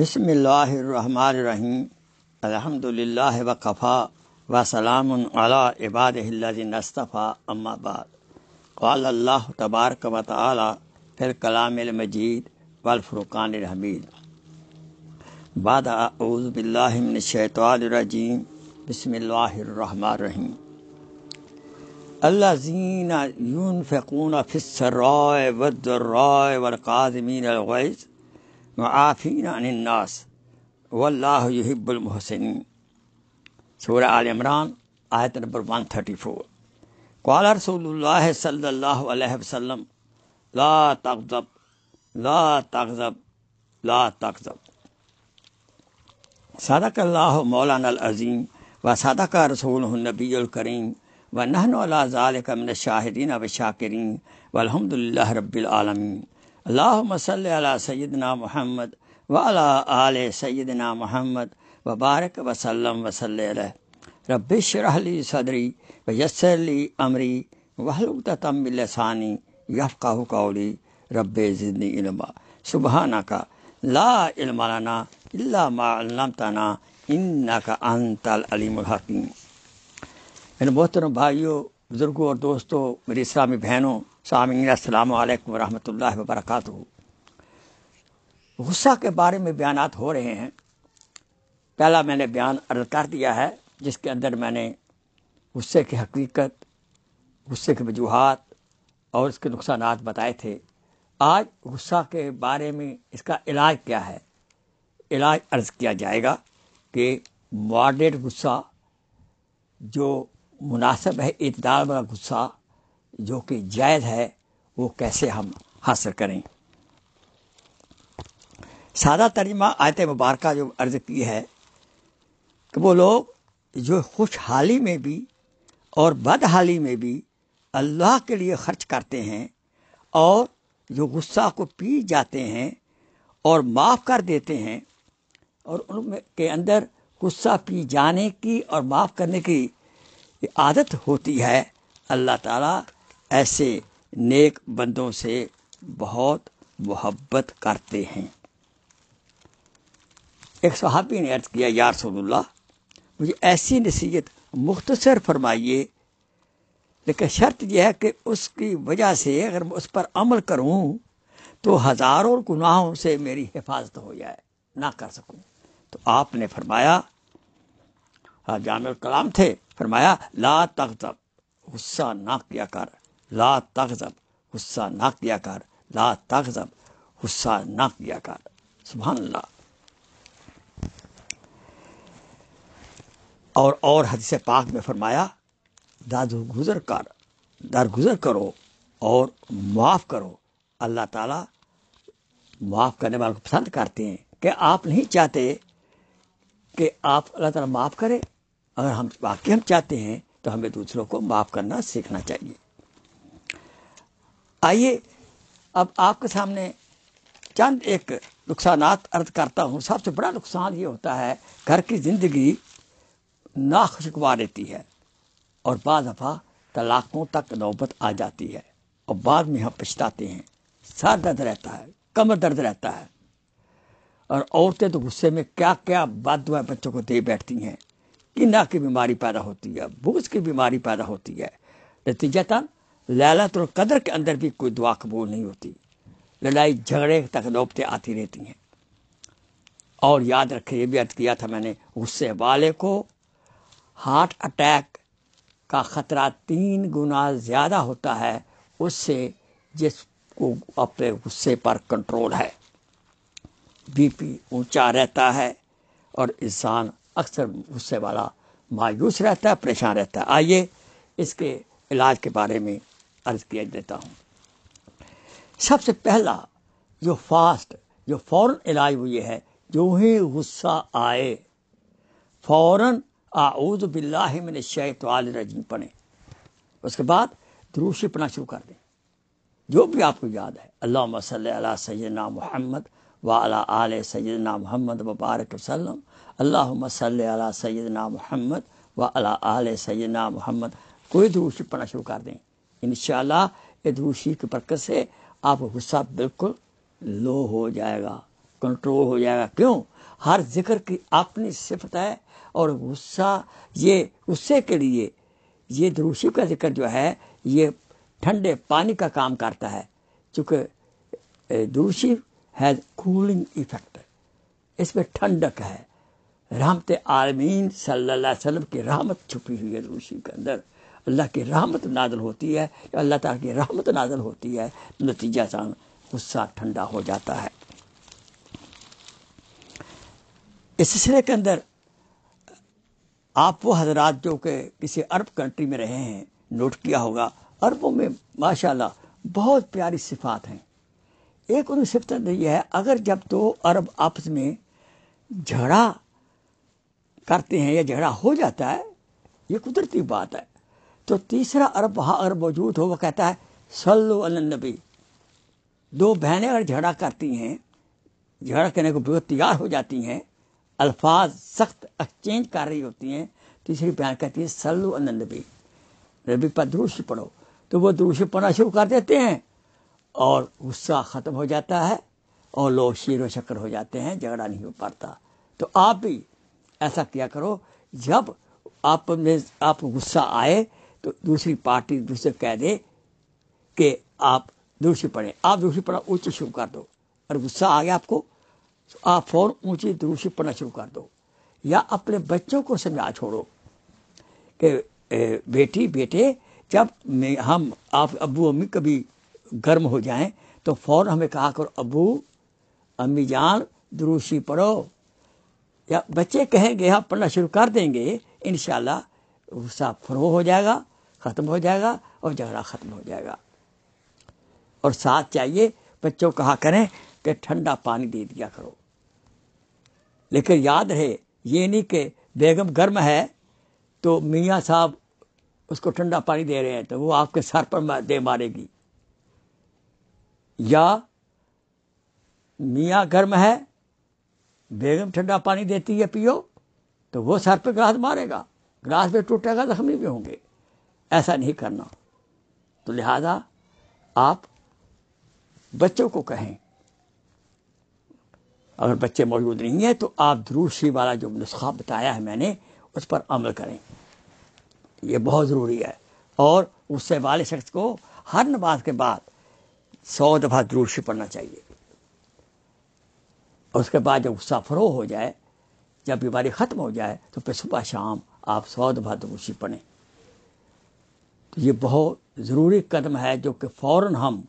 بسم الله الرحمن الرحيم الحمد لله وكفى وسلام على عباده الذين اصطفى أما بعد قال الله تبارك وتعالى في الكلام المجيد والفرقان الحميد بعد أعوذ بالله من الشيطان الرجيم بسم الله الرحمن الرحيم الذين ينفقون في السراء والضراء والقادمين الغيث आफीन अनन्नास वल्लाह यहिब्बुल मोहसिन सूर आल इमरान आयत नंबर वन थर्टी फोर कौल रसूलुल्लाह सल्लल्लाहु अलैहि वसल्लम ला तकजब ला तकजब ला तकजब सदक अल्लाह मौलाना अज़ीम व सदक रसूल नबीकरीम व नहन अला ज़ालिक शाहिदीन व शाकरीन वलहमदिल्ला रबालमीन अल्लाह सैद ना महमद वाला आल ना महमद वबारक वसलम वसल रबिश रहली सदरी व यसरली अमरी वहलतमिलसानी यफ़ा कौली रब ज़िंदी इल्मा सुबहाना का ला इल्माना ताना मालमताना इन्ना का अनतल अलीमहकीम मेरे मोहतरम भाइयों बुज़ुर्गों और दोस्तों मेरी इस्लामी बहनों सामीन वरहत ला वरक गुस्सा के बारे में बयान हो रहे हैं पहला मैंने बयान अर्ज कर दिया है जिसके अंदर मैंने गुस्से की हकीकत गुस्से की वजूहत और उसके नुकसान बताए थे आज गुस्सा के बारे में इसका इलाज क्या है इलाज अर्ज किया जाएगा कि मॉडरेट गुस्सा जो मुनासिब है इतदार वाला गुस्सा जो कि जायज़ है वो कैसे हम हासिल करें सादा तरीमा आयत मुबारक जो अर्ज़ की है कि वो लोग जो खुशहाली में भी और बदहाली में भी अल्लाह के लिए खर्च करते हैं और जो गुस्सा को पी जाते हैं और माफ़ कर देते हैं और उनके के अंदर गुस्सा पी जाने की और माफ़ करने की आदत होती है अल्लाह ताला ऐसे नेक बंदों से बहुत मोहब्बत करते हैं एक सहाबी ने अर्ज किया यार सोल्ला मुझे ऐसी नसीहत मुख्तसर फरमाइए लेकिन शर्त यह है कि उसकी वजह से अगर मैं उस पर अमल करूं तो हज़ारों गुनाहों से मेरी हिफाजत हो जाए ना कर सकूं तो आपने फरमाया हाँ, जामिल कलाम थे फरमाया ला तख्तब गुस्सा ना किया कर ला तगज़ब गुस्सा ना किया कर ला तगज़ब गुस्सा ना किया कर सुबह अल्लाह और और हदीस पाक में फरमाया दादो गुज़र कर दर गुजर करो और माफ़ करो अल्लाह ताला माफ़ करने वालों को पसंद करते हैं कि आप नहीं चाहते कि आप अल्लाह ताला माफ़ करें अगर हम वाकई हम चाहते हैं तो हमें दूसरों को माफ़ करना सीखना चाहिए आइए अब आपके सामने चंद एक नुकसान अर्ज करता हूँ सबसे बड़ा नुकसान ये होता है घर की ज़िंदगी नाखुशगवार रहती है और बाद दफ़ा तलाक़ों तक नौबत आ जाती है और बाद में हम पछताते हैं सर दर्द रहता है कमर दर्द रहता है और औरतें तो गुस्से में क्या क्या बात दुआ बच्चों को दे बैठती हैं कि ना की बीमारी पैदा होती है भूस की बीमारी पैदा होती है नतीजतन लालत तो और कदर के अंदर भी कोई दुआ कबूल नहीं होती लड़ाई झगड़े तक नौबते आती रहती हैं और याद रखें ये भी अर्ज किया था मैंने गुस्से वाले को हार्ट अटैक का ख़तरा तीन गुना ज़्यादा होता है उससे जिसको अपने गुस्से पर कंट्रोल है बीपी ऊंचा रहता है और इंसान अक्सर गुस्से वाला मायूस रहता है परेशान रहता है आइए इसके इलाज के बारे में अर्ज किया देता हूँ सबसे पहला जो फास्ट जो फौरन इलाज वो ये है जो ही गुस्सा आए फौरन आऊज बिल्ला मैंने शैत रजीम पढ़े उसके बाद दुरुशी पढ़ना शुरू कर दें जो भी आपको याद है अल्लाह मसल सैदना मोहम्मद अला आल सैदना मोहम्मद वबारक वसलम अल्लाह मसल सैदना मोहम्मद अला आल सैदना मोहम्मद कोई दुरुशी पढ़ना शुरू कर दें इन दूसरी की प्रकट से आप गुस्सा बिल्कुल लो हो जाएगा कंट्रोल हो जाएगा क्यों हर जिक्र की अपनी सिफत है और गुस्सा ये गुस्से के लिए ये द्रूसी का जिक्र जो है ये ठंडे पानी का काम करता है चूँकि दूसरी हैज़ कूलिंग इफेक्ट इसमें ठंडक है रहमत आलमीन सल्लल्लाहु अलैहि वसल्लम की रहमत छुपी हुई है दूसी के अंदर अल्लाह की रहमत नाजल होती है अल्लाह ताला की रहमत नाजल होती है नतीजा सा गुस्सा ठंडा हो जाता है इस सिलसिले के अंदर आप वो हजरात जो कि किसी अरब कंट्री में रहे हैं नोट किया होगा अरबों में माशाल्लाह बहुत प्यारी सिफात हैं एक उन सिफत यह है अगर जब दो तो अरब आपस में झगड़ा करते हैं या झगड़ा हो जाता है ये कुदरती बात है तो तीसरा अरब वहाँ अरब मौजूद हो वह कहता है सल्लो नबी दो बहनें अगर झगड़ा करती हैं झगड़ा करने को बहुत तैयार हो जाती हैं अल्फाज सख्त एक्सचेंज कर रही होती हैं तीसरी तो बहन कहती है सल्लो नबी नबी पर दुरुष पढ़ो तो वो दुरुष पढ़ना शुरू कर देते हैं और गुस्सा ख़त्म हो जाता है और लोग शीर व शक्कर हो जाते हैं झगड़ा नहीं हो पाता तो आप भी ऐसा किया करो जब आप में आप गुस्सा आए तो दूसरी पार्टी दूसरे कह दे कि आप दूसरी पढ़ें आप दूसरी पढ़ा उच्च शुरू कर दो और गुस्सा आ गया आपको तो आप फौरन ऊंची दूसरी पढ़ना शुरू कर दो या अपने बच्चों को समझा छोड़ो कि बेटी बेटे जब हम आप अबू अम्मी कभी गर्म हो जाएं तो फौरन हमें कहा करो अबू अम्मी जान दुरूसी पढ़ो या बच्चे कहेंगे हम पढ़ना शुरू कर देंगे इन गुस्सा फ्रो हो जाएगा ख़त्म हो जाएगा और झगड़ा ख़त्म हो जाएगा और साथ चाहिए बच्चों कहा करें कि ठंडा पानी दे दिया करो लेकिन याद रहे ये नहीं कि बेगम गर्म है तो मियाँ साहब उसको ठंडा पानी दे रहे हैं तो वो आपके सर पर दे मारेगी या मियाँ गर्म है बेगम ठंडा पानी देती है पियो तो वो सर पर ग्रास मारेगा ग्रास पे टूटेगा जख्मी भी होंगे ऐसा नहीं करना तो लिहाजा आप बच्चों को कहें अगर बच्चे मौजूद नहीं हैं तो आप दूसरी वाला जो नुस्खा बताया है मैंने उस पर अमल करें ये बहुत ज़रूरी है और उससे वाले शख्स को हर नमाज के बाद सौ दफ़ा द्रूशी पढ़ना चाहिए और उसके बाद जब गुस्सा फरो हो जाए जब बीमारी ख़त्म हो जाए तो फिर सुबह शाम आप सौ दफ़ा द्रूशी पढ़ें तो ये बहुत ज़रूरी कदम है जो कि फ़ौर हम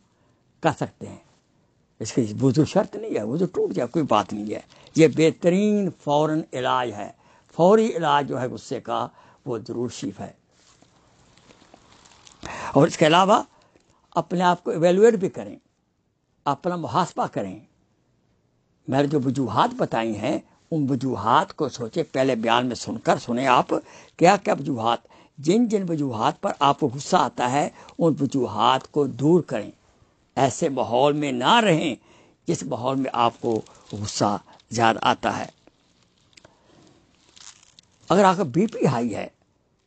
कर सकते हैं इसकी वजू शर्त नहीं है वजू टूट जाए कोई बात नहीं है ये बेहतरीन फ़ौर इलाज है फौरी इलाज जो है गुस्से का वो ज़रूर शीफ है और इसके अलावा अपने आप को एवेलुएट भी करें अपना मुहासबा करें मैंने जो वजूहत बताई हैं उन वजूहत को सोचें पहले बयान में सुनकर सुने आप क्या क्या वजूहत जिन जिन वजूहत पर आपको गुस्सा आता है उन वजूहत को दूर करें ऐसे माहौल में ना रहें जिस माहौल में आपको गुस्सा ज़्यादा आता है अगर आपका बीपी हाई है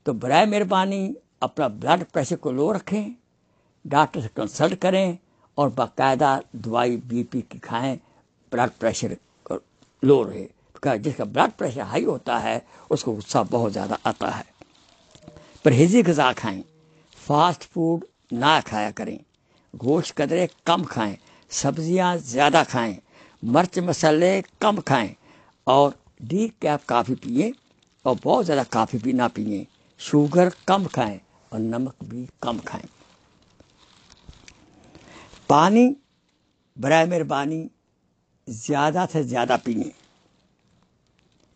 तो बर मेहरबानी अपना ब्लड प्रेशर को लो रखें डॉक्टर से कंसल्ट करें और बाकायदा दवाई बीपी की खाएं ब्लड प्रेशर लो रहे जिसका ब्लड प्रेशर हाई होता है उसको गुस्सा बहुत ज़्यादा आता है परहेजी गज़ा खाएं फास्ट फूड ना खाया करें गोश्त कदरे कम खाएं सब्जियां ज़्यादा खाएं मर्च मसाले कम खाएं और डी कैप काफ़ी पिए और बहुत ज़्यादा काफ़ी भी ना पिए शुगर कम खाएं और नमक भी कम खाएं पानी बर मेहरबानी ज़्यादा से ज़्यादा पिए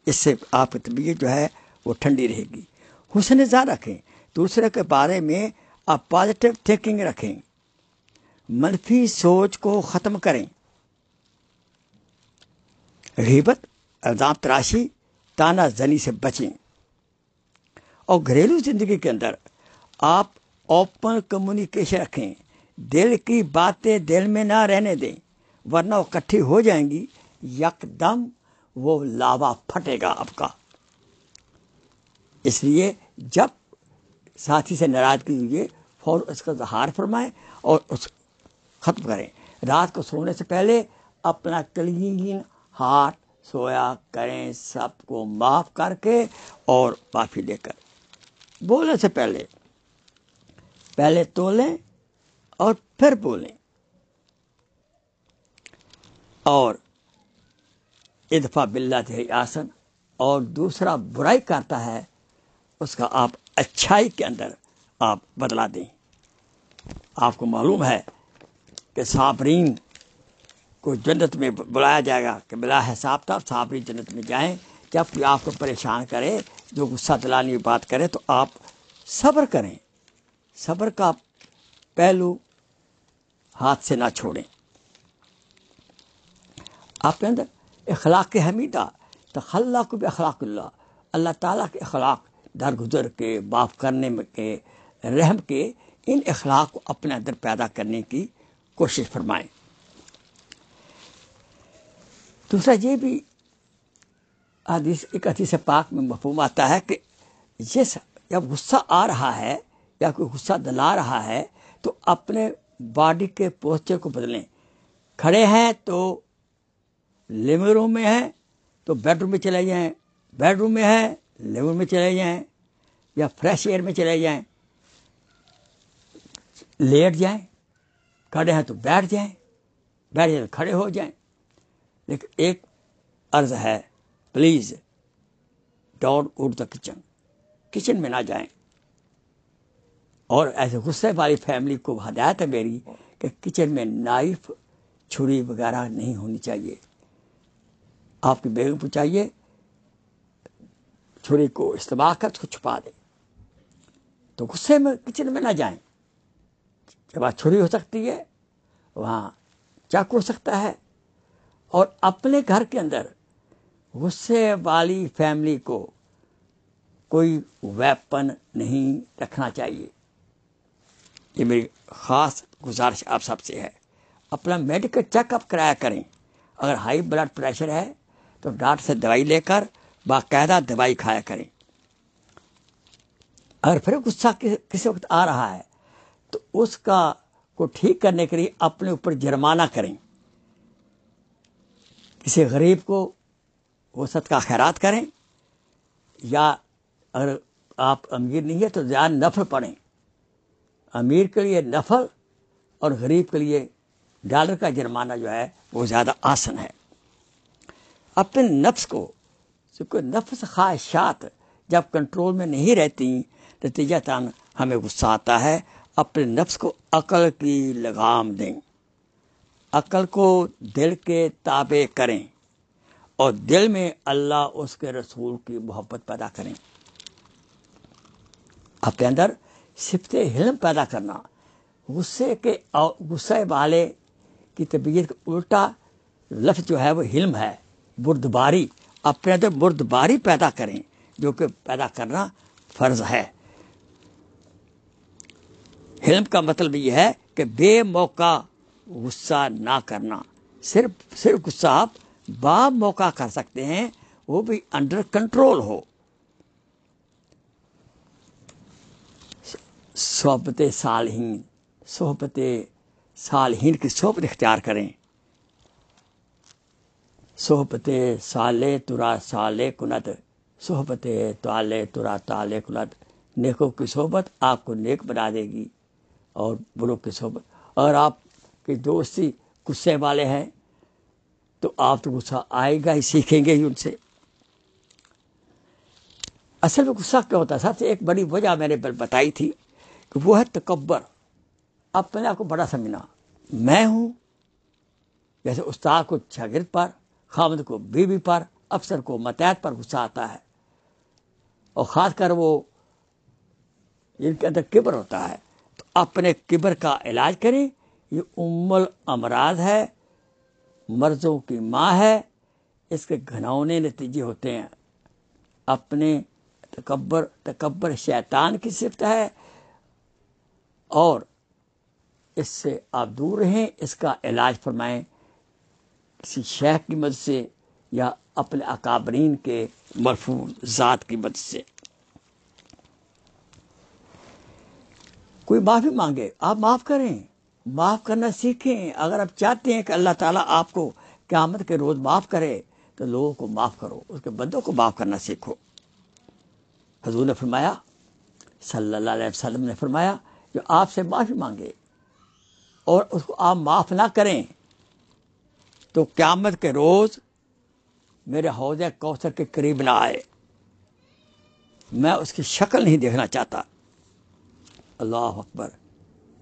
इससे आपकी तबीयत जो है वो ठंडी रहेगी हुसनजा रखें दूसरे के बारे में आप पॉजिटिव थिंकिंग रखें मनफी सोच को ख़त्म करें रिबत अल्जाम तराशी ताना जनी से बचें और घरेलू ज़िंदगी के अंदर आप ओपन कम्युनिकेशन रखें दिल की बातें दिल में ना रहने दें वरना वो इकट्ठी हो जाएंगी यकदम वो लावा फटेगा आपका इसलिए जब साथी से नाराज़गी हुई फौर उसका जहार फरमाएं और उस ख़त्म करें रात को सोने से पहले अपना क्लीन हाथ सोया करें सबको माफ़ करके और माफ़ी लेकर बोलने से पहले पहले तोलें और फिर बोलें और इदफा बिल्ला आसन और दूसरा बुराई करता है उसका आप अच्छाई के अंदर आप बदला दें आपको मालूम है कि साबरीन को जन्नत में बुलाया जाएगा कि मिला है साहब साहब साबरीन जन्नत में जाएं जब कोई आपको परेशान करे जो गुस्सा दिलाने की बात करे तो आप सब्र करें सब्र का पहलू हाथ से ना छोड़ें आपके अंदर अखलाक हमीदा तो खल्ला को भी अखलाक अल्लाह ताला के अखलाक दरगुजर के माफ़ करने के रहम के इन अखलाक को अपने अंदर पैदा करने की कोशिश फरमाएं दूसरा ये भी हदीस एक हदीस पाक में मफहूम आता है कि ये जब गुस्सा आ रहा है या कोई गुस्सा दला रहा है तो अपने बॉडी के पोस्चर को बदलें खड़े हैं तो लिविंग रूम में हैं तो बेडरूम में चले जाएं बेडरूम में हैं लेबर में चले जाएं या फ्रेश एयर में चले जाएं लेट जाएं खड़े हैं तो बैठ जाएं बैठ जाए तो खड़े हो जाएं लेकिन एक अर्ज है प्लीज़ डॉट उठ द किचन किचन में ना जाएं और ऐसे गुस्से वाली फैमिली को हदायत है मेरी कि किचन में नाइफ छुरी वगैरह नहीं होनी चाहिए आपकी बेगम पूछाइए छुरी को इस्तेमाल कर उसको छुपा दें तो गुस्से में किचन में ना जाए जब छुरी हो सकती है वहाँ चाकू हो सकता है और अपने घर के अंदर गुस्से वाली फैमिली को कोई वेपन नहीं रखना चाहिए ये मेरी ख़ास गुजारिश आप सबसे है अपना मेडिकल चेकअप कराया करें अगर हाई ब्लड प्रेशर है तो डॉक्टर से दवाई लेकर बाकायदा दवाई खाया करें अगर फिर गुस्सा किसी वक्त आ रहा है तो उसका को ठीक करने के लिए अपने ऊपर जुर्माना करें किसी गरीब को वो का खैरात करें या अगर आप अमीर नहीं है तो ज़्यादा नफल पढ़ें अमीर के लिए नफल और गरीब के लिए डॉलर का जुर्माना जो है वो ज़्यादा आसन है अपने नफ्स को क्योंकि नफ्स ख्वाहिशात जब कंट्रोल में नहीं रहती नतीजतन हमें गुस्सा आता है अपने नफ्स को अकल की लगाम दें अकल को दिल के ताबे करें और दिल में अल्लाह उसके रसूल की मोहब्बत पैदा करें अपने अंदर सिफत हिलम पैदा करना गुस्से के गुस्से वाले की तबीयत उल्टा लफ्ज़ जो है वो हिल्म है बुर्दबारी अपने अंदर मुर्दबारी पैदा करें जो कि पैदा करना फर्ज है हिल्म का मतलब यह है कि बेमौका गुस्सा ना करना सिर्फ सिर्फ गुस्सा आप बा मौका कर सकते हैं वो भी अंडर कंट्रोल हो सोहबत सालहीन सोहबत सालहीन की सोहबत इख्तियार करें सोहपते साले तुरा साले कुनत सोहबते ताले तुरा ताले कुनत नेकों की सोहबत आपको नेक बना देगी और बुरों की सोहबत और आप की दोस्ती गुस्से वाले हैं तो आप तो गुस्सा आएगा ही सीखेंगे ही उनसे असल में गुस्सा क्या होता है सबसे एक बड़ी वजह मैंने बताई थी कि वो है तकबर अपने आप को बड़ा समझना मैं हूँ जैसे उस्ताद को शागिर्द पर खामद को बीवी पर अफसर को मतैत पर गुस्सा आता है और ख़ासकर वो जिनके अंदर किबर होता है तो अपने किबर का इलाज करें ये उम्मल अमराज है मर्जों की माँ है इसके घनौने नतीजे होते हैं अपने तकबर तकबर शैतान की सिफत है और इससे आप दूर रहें इसका इलाज फरमाएं किसी शेख की मदद से या अपने अकाबरीन के मरफू ज़ात की मदद से कोई माफ़ी मांगे आप माफ़ करें माफ़ करना सीखें अगर आप चाहते हैं कि अल्लाह ताला आपको क़्यामत के रोज़ माफ़ करे तो लोगों को माफ़ करो उसके बंदों को माफ़ करना सीखो हजूर ने फरमाया सल्लल्लाहु अलैहि वसल्लम ने फरमाया जो आपसे माफ़ी मांगे और उसको आप माफ़ ना करें तो क़्यामत के रोज़ मेरे हौज कौसर के करीब ना आए मैं उसकी शक्ल नहीं देखना चाहता अल्लाह अकबर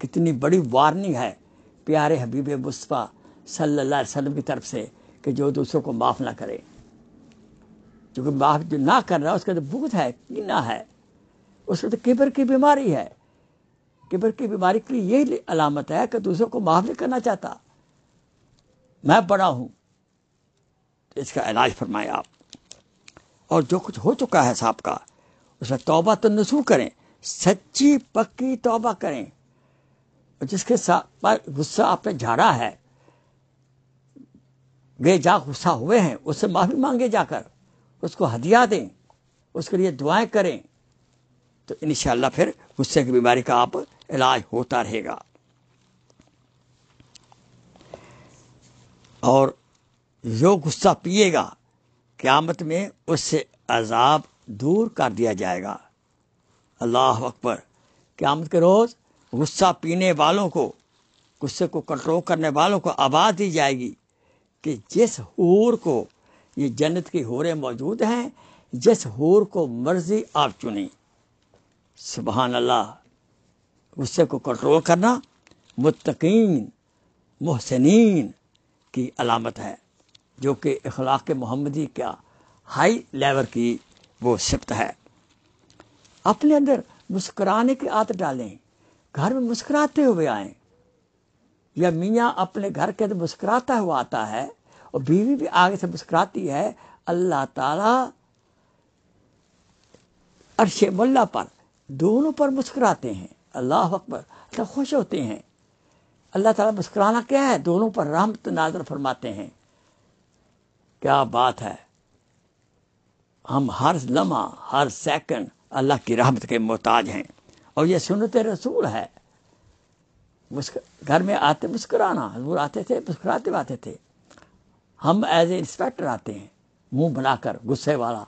कितनी बड़ी वार्निंग है प्यारे हबीब मुस्तफ़ा सल्लल्लाहु अलैहि वसल्लम की तरफ से कि जो दूसरों को माफ़ ना करे क्योंकि माफ़ जो ना कर रहा उसका तो भूत है कीना है उसका तो किबर की बीमारी है किबर की बीमारी के लिए यही अलामत है कि दूसरों को माफ़ नहीं करना चाहता मैं बड़ा हूं तो इसका इलाज फरमाए आप और जो कुछ हो चुका है साहब का उसमें तोबा तो नसू करें सच्ची पक्की तोबा करें जिसके साथ गुस्सा आपने झाड़ा है वे जा गुस्सा हुए हैं उससे माफ़ी मांगे जाकर उसको हदिया दें उसके लिए दुआएं करें तो इन फिर गुस्से की बीमारी का आप इलाज होता रहेगा और जो गुस्सा पिएगा क़्यामत में उससे अजाब दूर कर दिया जाएगा अल्लाह अकबर क़्यामत के रोज़ गुस्सा पीने वालों को गुस्से को कंट्रोल करने वालों को आवाज़ दी जाएगी कि जिस हूर को ये जन्नत की हूरें मौजूद हैं जिस हूर को मर्जी आप चुनी सुबहान अल्लाह गुस्से को कंट्रोल करना मुतकीन मोहसिन की अलामत है जो कि अखलाक मोहम्मदी का हाई लेवल की वो सिफत है अपने अंदर मुस्कराने की आदत डालें घर में मुस्कराते हुए आए या मियाँ अपने घर के अंदर मुस्कराता हुआ आता है और बीवी भी आगे से मुस्कराती है अल्लाह ताला अरशे मुल्ला पर दोनों पर मुस्कराते हैं अल्लाह अकबर खुश होते हैं अल्लाह ताला मुस्कराना क्या है दोनों पर रहमत नाजर फरमाते हैं क्या बात है हम हर लम्हा हर सेकंड अल्लाह की रहमत के मोहताज हैं और ये सुनत रसूल है घर में आते मुस्कराना हजूर आते थे मुस्कराते आते थे हम एज ए इंस्पेक्टर आते हैं मुंह बनाकर गुस्से वाला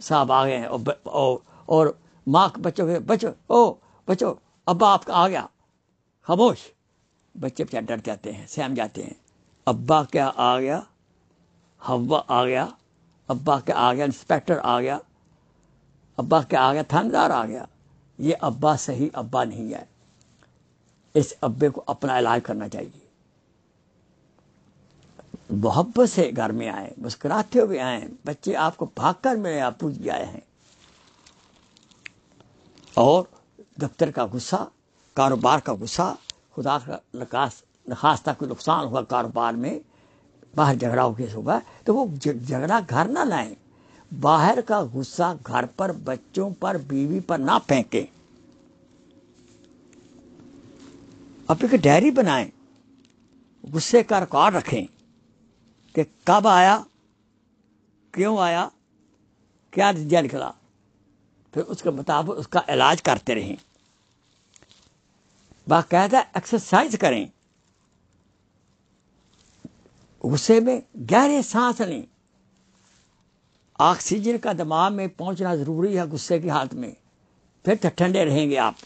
साहब आ गए हैं और, और, और माँ बच्चों के बचो ओ बचो अब्बा आपका आ गया खामोश बच्चे क्या डर जाते हैं सहम जाते हैं अब्बा क्या आ गया हवा आ गया अब्बा क्या आ गया इंस्पेक्टर आ गया अब्बा क्या आ गया थानेदार आ गया ये अब्बा सही अब्बा नहीं है इस अब्बे को अपना इलाज करना चाहिए मोहब्बत से घर में आए मुस्कुराते हुए आए बच्चे आपको भाग कर मेरे आप पूछ आए हैं और दफ्तर का गुस्सा कारोबार का गुस्सा खुदा का नकास खास्ता कोई नुकसान हुआ कारोबार में बाहर झगड़ा हो केस होगा तो वो झगड़ा घर ना लाएं बाहर का गुस्सा घर पर बच्चों पर बीवी पर ना फेंकें अब एक डायरी बनाएं गुस्से का रिकॉर्ड रखें कि कब आया क्यों आया क्या नतीजा निकला फिर उसके मुताबिक उसका इलाज करते रहें बाकायदा एक्सरसाइज करें गुस्से में गहरे सांस लें ऑक्सीजन का दिमाग में पहुंचना ज़रूरी है गुस्से के हाथ में फिर ठंडे रहेंगे आप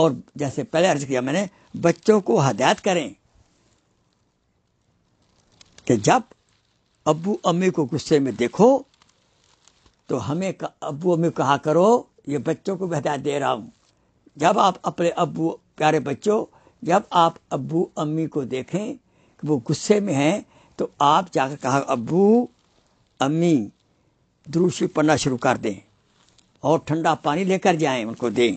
और जैसे पहले अर्ज किया मैंने बच्चों को हदायत करें कि जब अबू अम्मी को गुस्से में देखो तो हमें अबू अम्मी कहा करो ये बच्चों को बता दे रहा हूँ जब आप अपने अबू प्यारे बच्चों जब आप अबू अम्मी को देखें कि वो गुस्से में हैं तो आप जाकर कहा अबू अम्मी दूसरी पढ़ना शुरू कर दें और ठंडा पानी लेकर जाएं उनको दें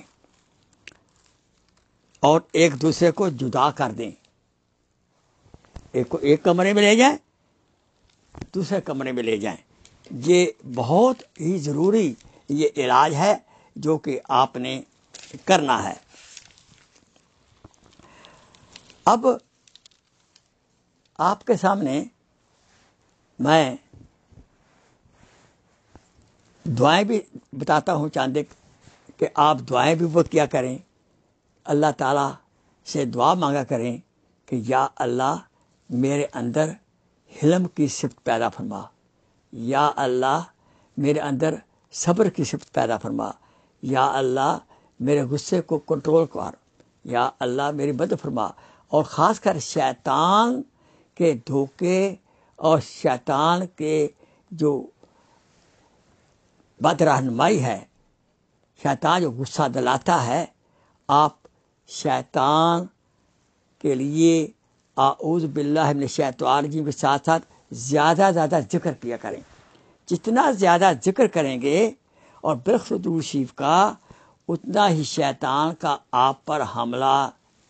और एक दूसरे को जुदा कर दें एक को एक कमरे में ले जाएं दूसरे कमरे में ले जाएं ये बहुत ही ज़रूरी ये इलाज है जो कि आपने करना है अब आपके सामने मैं दुआएं भी बताता हूँ चांदे कि आप दुआएं भी वो किया करें अल्लाह ताला से दुआ मांगा करें कि या अल्लाह मेरे अंदर हिलम की सिफत पैदा फरमा या अल्लाह मेरे अंदर सब्र की सिफत पैदा फरमा या अल्लाह मेरे गुस्से को कंट्रोल कर या अल्लाह मेरी मदद फरमा और ख़ास कर शैतान के धोखे और शैतान के जो बद रहनुमाई है शैतान जो गुस्सा दिलाता है आप शैतान के लिए आऊज बिल्ला हमने शैतान जी के साथ साथ ज़्यादा ज़्यादा जिक्र किया करें जितना ज़्यादा जिक्र करेंगे और बिलखसूसीफ का उतना ही शैतान का आप पर हमला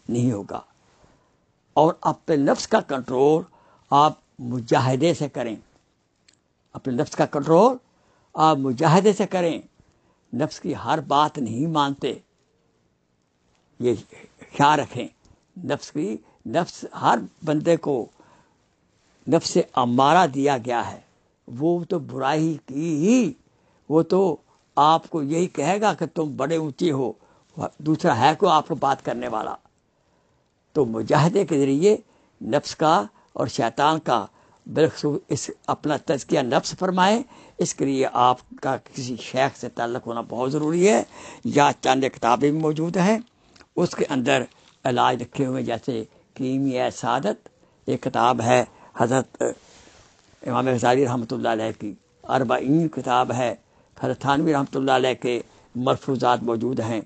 नहीं होगा और अपने नफ्स का कंट्रोल आप मुजाहिदे से करें अपने नफ्स का कंट्रोल आप मुजाहिदे से करें नफ्स की हर बात नहीं मानते ये ख्याल रखें नफ्स की नफ्स हर बंदे को नफ्स से अमारा दिया गया है वो तो बुराई की ही वो तो आपको यही कहेगा कि तुम बड़े ऊंचे हो दूसरा है को आपको बात करने वाला तो मुजाहदे के ज़रिए नफ्स का और शैतान का बिलखसूस इस अपना तजकिया नफ्स फरमाएं इसके लिए आपका किसी शेख से ताल्लुक़ होना बहुत ज़रूरी है या चंद किताबें भी मौजूद हैं उसके अंदर इलाज रखे हुए जैसे या सादत एक किताब है हज़रत इमाम गजाली रहमत की अरबाइन किताब है हजरत थानवी रहमत के मरफूजात मौजूद हैं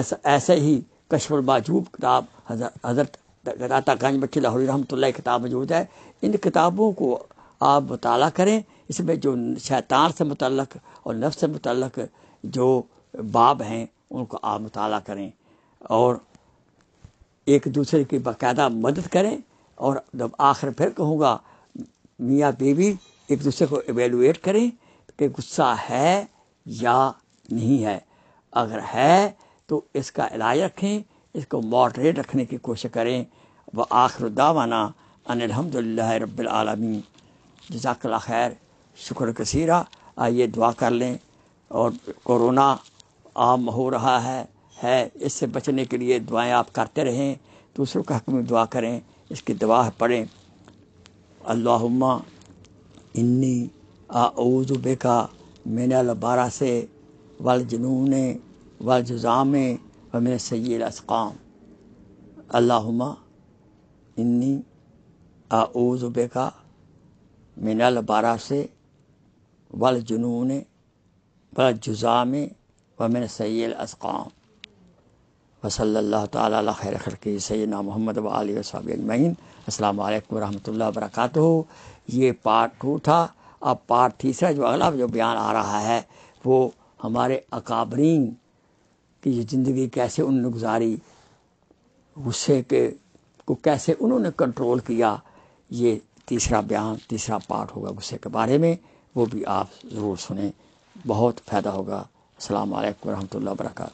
ऐसा ऐसे ही कशफुलमाजूब किताब हजरत राता गंज बच्ची लाहौरी रहमत किताब मौजूद है इन किताबों को आप मुताल करें इसमें जो शैतान से मुतलक और नफ से मुतलक जो बाब हैं उनको आप मुताल करें और एक दूसरे की बाकायदा मदद करें और जब आखिर फिर कहूँगा मियाँ बीवी एक दूसरे को एवेलुएट करें कि गुस्सा है या नहीं है अगर है तो इसका इलाज रखें इसको मॉडरेट रखने की कोशिश करें व आखिर दावाना अनिलहमदिल्ला रबालमी जजाकला खैर शुक्र कसीरा आइए दुआ कर लें और कोरोना आम हो रहा है है इससे बचने के लिए दुआएं आप करते रहें दूसरों का हक में दुआ करें इसकी दुआ पढ़ें अल्लाह इन्नी आऊजु बेका मैंने अलबारा से वाल जुनून वाल जुज़ाम व मेरे असकाम अल्लाहुमा इन्नी आऊजु बेका मिनल बारा से वल जुनून वल जुज़ाम व मेरे सैदकाम वसल्ला तैर खैर की सैदना मोहम्मद वाली वसाब अजमैन अल्लाम वरहमल वर्का ये पार्ट टू था अब पार्ट तीसरा जो अगला जो बयान आ रहा है वो हमारे अकाबरीन की ये ज़िंदगी कैसे उन्होंने गुजारी गुस्से के को कैसे उन्होंने कंट्रोल किया ये तीसरा बयान तीसरा पार्ट होगा गुस्से के बारे में वो भी आप ज़रूर सुने बहुत फ़ायदा होगा अल्लाम वरहमल वर्का